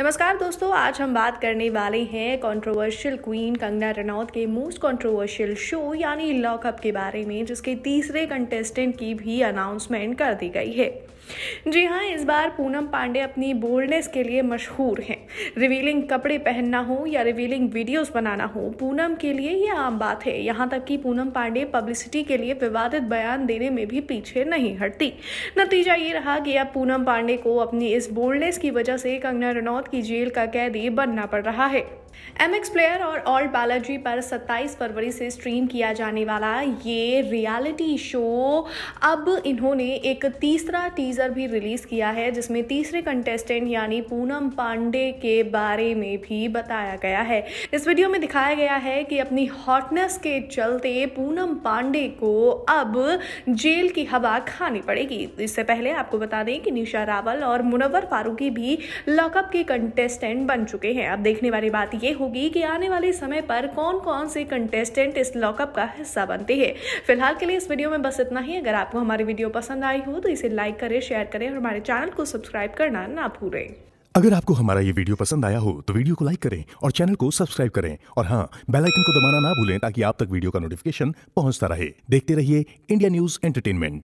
नमस्कार दोस्तों आज हम बात करने वाले हैं कंट्रोवर्शियल क्वीन कंगना रनौत के मोस्ट कंट्रोवर्शियल शो यानी लॉकअप के बारे में जिसके तीसरे कंटेस्टेंट की भी अनाउंसमेंट कर दी गई है जी हाँ इस बार पूनम पांडे अपनी बोल्डनेस के लिए मशहूर हैं रिवीलिंग कपड़े पहनना हो या रिवीलिंग वीडियोस बनाना हो पूनम के लिए ये आम बात है यहाँ तक कि पूनम पांडे पब्लिसिटी के लिए विवादित बयान देने में भी पीछे नहीं हटती नतीजा ये रहा कि अब पूनम पांडे को अपनी इस बोल्डनेस की वजह से कंगना रनौत की जेल का कैदी बनना पड़ रहा है एम एक्स प्लेयर और ऑल्ट बालाजी पर 27 फरवरी से स्ट्रीम किया जाने वाला ये रियलिटी शो अब इन्होंने एक तीसरा टीज़र भी रिलीज़ किया है जिसमें तीसरे कंटेस्टेंट यानी पूनम पांडे के बारे में भी बताया गया है इस वीडियो में दिखाया गया है कि अपनी हॉटनेस के चलते पूनम पांडे को अब जेल की हवा खानी पड़ेगी इससे पहले आपको बता दें कि निशा रावल और मुनवर फारूकी भी लॉकअप के कंटेस्टेंट बन चुके हैं अब देखने वाली बात यह ये होगी कि आने वाले समय पर कौन कौन से कंटेस्टेंट इस लॉकअप का हिस्सा बनते हैं फिलहाल के लिए इस वीडियो में बस इतना ही अगर आपको हमारी वीडियो पसंद आई हो तो इसे लाइक करें शेयर करें और हमारे चैनल को सब्सक्राइब करना ना भूलें अगर आपको हमारा ये वीडियो पसंद आया हो तो वीडियो को लाइक करें और चैनल को सब्सक्राइब करें और हाँ बेल आइकन को दबाना ना भूलें ताकि आप तक वीडियो का नोटिफिकेशन पहुंचता रहे देखते रहिए इंडिया न्यूज एंटरटेनमेंट